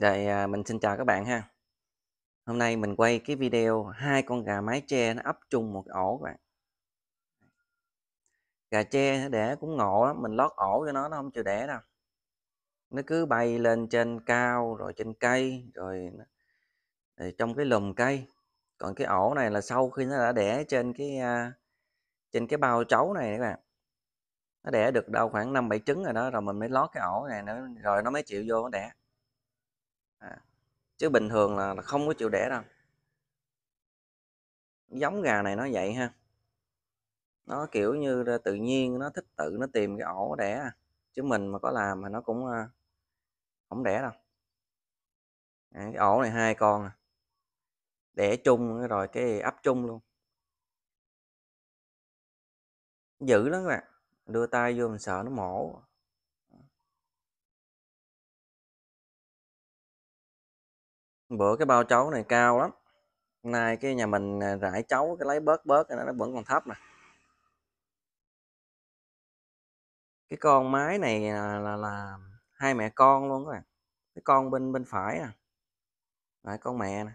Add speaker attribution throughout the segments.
Speaker 1: Rồi à, mình xin chào các bạn ha. Hôm nay mình quay cái video hai con gà mái tre nó ấp chung một ổ các bạn. Gà tre đẻ cũng ngộ lắm, mình lót ổ cho nó nó không chịu đẻ đâu. Nó cứ bay lên trên cao rồi trên cây rồi, rồi trong cái lùm cây. Còn cái ổ này là sau khi nó đã đẻ trên cái à, trên cái bao chấu này các bạn nó đẻ được đâu khoảng năm bảy trứng rồi đó rồi mình mới lót cái ổ này nữa rồi nó mới chịu vô nó đẻ à, chứ bình thường là, là không có chịu đẻ đâu giống gà này nó vậy ha nó kiểu như tự nhiên nó thích tự nó tìm cái ổ đẻ à. chứ mình mà có làm mà nó cũng à, không đẻ đâu à, cái ổ này hai con à. đẻ chung rồi cái ấp chung luôn dữ lắm các bạn đưa tay vô mình sợ nó mổ bữa cái bao chấu này cao lắm nay cái nhà mình à, rải chấu cái lấy bớt bớt cái nó vẫn còn thấp nè cái con mái này là là, là hai mẹ con luôn các bạn cái con bên bên phải nè Đấy, con mẹ nè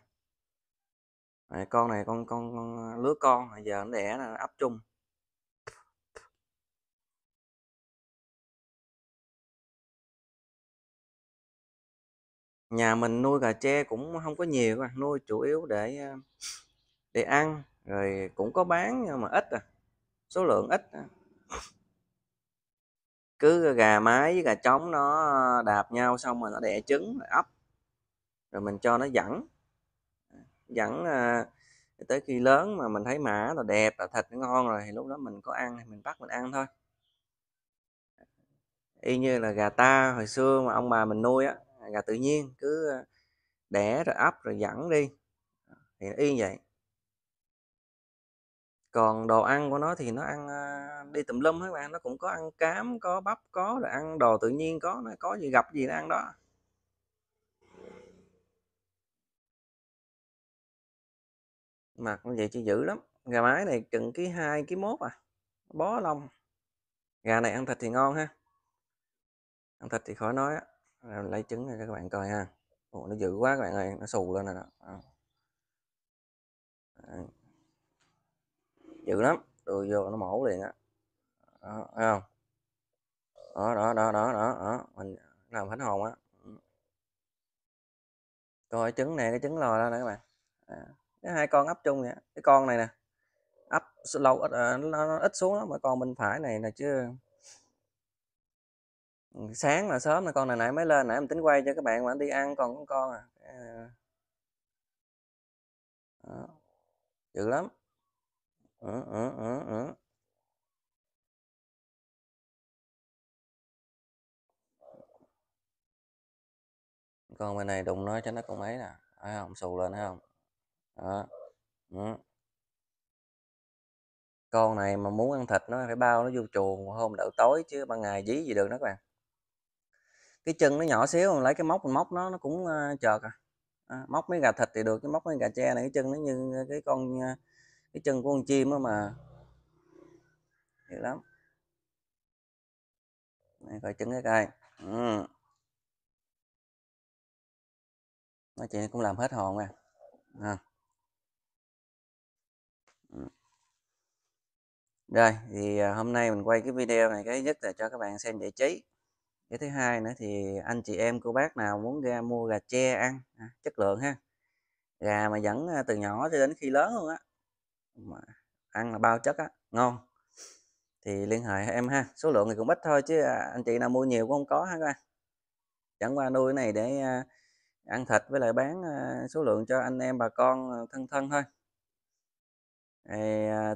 Speaker 1: Đấy, con này con con, con à, lứa con giờ nó đẻ là ấp chung nhà mình nuôi gà tre cũng không có nhiều mà. nuôi chủ yếu để ờ, để ăn rồi cũng có bán nhưng mà ít à số lượng ít à. cứ gà mái với gà trống nó đạp nhau xong rồi nó đẻ trứng rồi ấp rồi mình cho nó dẫn dẫn ờ, tới khi lớn mà mình thấy mã là đẹp là thịt ngon rồi thì lúc đó mình có ăn thì mình bắt mình ăn thôi y như là gà ta hồi xưa mà ông bà mình nuôi á gà tự nhiên cứ ờ, đẻ rồi ấp rồi dẫn đi ờ, thì nó y vậy còn đồ ăn của nó thì nó ăn ờ, đi tùm lum các bạn nó cũng có ăn cám có bắp có rồi ăn đồ tự nhiên có nó có gì gặp gì nó ăn đó mặt nó vậy chứ dữ lắm gà mái này chừng ký hai ký mốt à bó lông gà này ăn thịt thì ngon ha ăn thịt thì khỏi nói á lấy trứng này cho các bạn coi ha Ồ, nó dữ quá các bạn ơi nó xù lên rồi đó Đấy. dữ lắm rồi vô nó mổ liền á đó. thấy không đó đó đó đó đó, đó. mình làm hết hồn á coi trứng này cái trứng lò ra nè các bạn à, cái hai con ấp chung vậy cái con này nè ấp lâu ít à, nó, nó ít xuống lắm mà con bên phải này là chứ sáng là sớm là con này nãy mới lên nãy mình tính quay cho các bạn mà đi ăn còn con con à, à. dữ lắm ừ, ừ, ừ, ừ. con bên này đụng nó cho nó cũng ấy nè thấy không xù lên thấy không đó ừ. con này mà muốn ăn thịt nó phải bao nó vô chuồng hôm đậu tối chứ ban ngày dí gì được đó các bạn cái chân nó nhỏ xíu mình lấy cái móc mình móc nó nó cũng ờ, chợt à. à móc mấy gà thịt thì được cái móc mấy gà tre này cái chân nó như ờ, cái con ờ, cái chân của con chim đó mà dữ lắm này coi chân cái coi ừ. nói chuyện cũng làm hết hồn à, à. rồi thì hôm nay mình quay cái video này cái nhất là cho các bạn xem giải trí cái thứ hai nữa thì anh chị em cô bác nào muốn ra mua gà tre ăn à, chất lượng ha gà mà dẫn à, từ nhỏ cho đến khi lớn luôn á mà ăn là bao chất á ngon thì liên hệ em ha số lượng thì cũng ít thôi chứ à, anh chị nào mua nhiều cũng không có ha các chẳng qua nuôi này để à, ăn thịt với lại bán số lượng cho anh em bà con thân thân thôi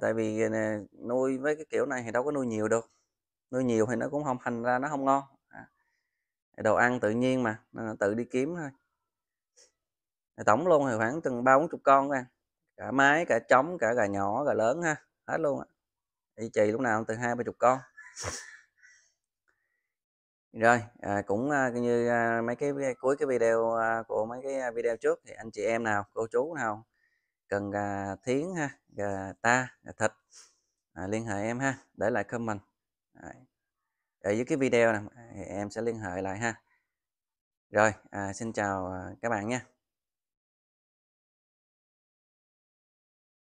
Speaker 1: tại vì nuôi với cái kiểu này thì đâu có nuôi nhiều được nuôi nhiều thì nó cũng không thành ra nó không ngon đồ ăn tự nhiên mà nên tự đi kiếm thôi tổng luôn thì khoảng từng ba bốn chục con ra à. cả mái cả trống cả gà nhỏ gà lớn ha hết luôn á thì chị lúc nào từ hai ba chục con rồi à, cũng à, như à, mấy cái cuối cái video à, của mấy cái à, video trước thì anh chị em nào cô chú nào cần gà thiến ha gà ta gà thịt à, liên hệ em ha để lại comment Đấy ở dưới cái video này em sẽ liên hệ lại ha rồi à, xin chào à, các bạn nha